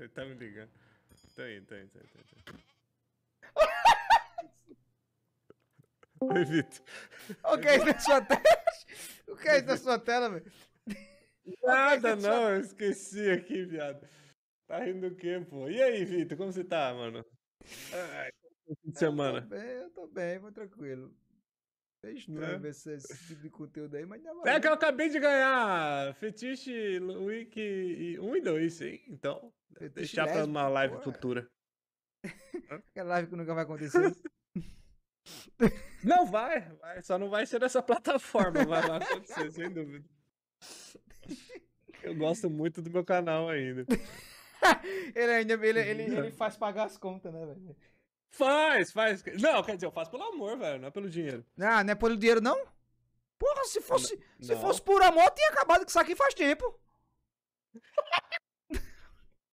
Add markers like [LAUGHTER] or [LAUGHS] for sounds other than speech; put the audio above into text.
[LAUGHS] tá me ligando. Tô indo, tô indo, tô indo. Tô indo. Oi, Vitor. O que é isso na sua tela? O que é isso na sua tela, velho? Nada, [LAUGHS] é não, eu esqueci aqui, viado. Tá rindo do quê, pô? E aí, Vitor, como você tá, mano? Ai, fim de semana. Eu tô bem, eu tô bem, vou tranquilo. Fez noivo é. esse, esse tipo de conteúdo aí, mas dá valeu. É que eu acabei de ganhar Fetiche Week 1 e 2, hein? Então. Tá Deixar pra uma live porra. futura. [LAUGHS] Aquela live que nunca vai acontecer. Não vai, vai, só não vai ser dessa [LAUGHS] plataforma, vai lá acontecer, sem dúvida. Eu gosto muito do meu canal ainda. [LAUGHS] ele ainda ele, ele, ele, faz pagar as contas, né, velho? Faz, faz. Não, quer dizer, eu faço pelo amor, velho, não é pelo dinheiro. Ah, não é pelo dinheiro, não? Porra, se fosse, não. se fosse por amor, tinha acabado com isso aqui faz tempo.